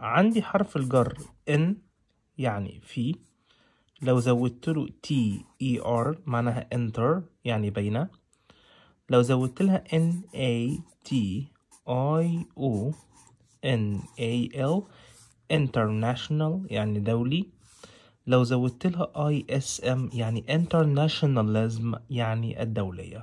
عندي حرف الجر ان يعني في لو زودت له تي اي ار معناها انتر يعني بين لو زودت لها ان اي تي اي او ان اي ال إنترناشونال يعني دولي لو زودت لها اي اس ام يعني إنترناشونالزم يعني الدولية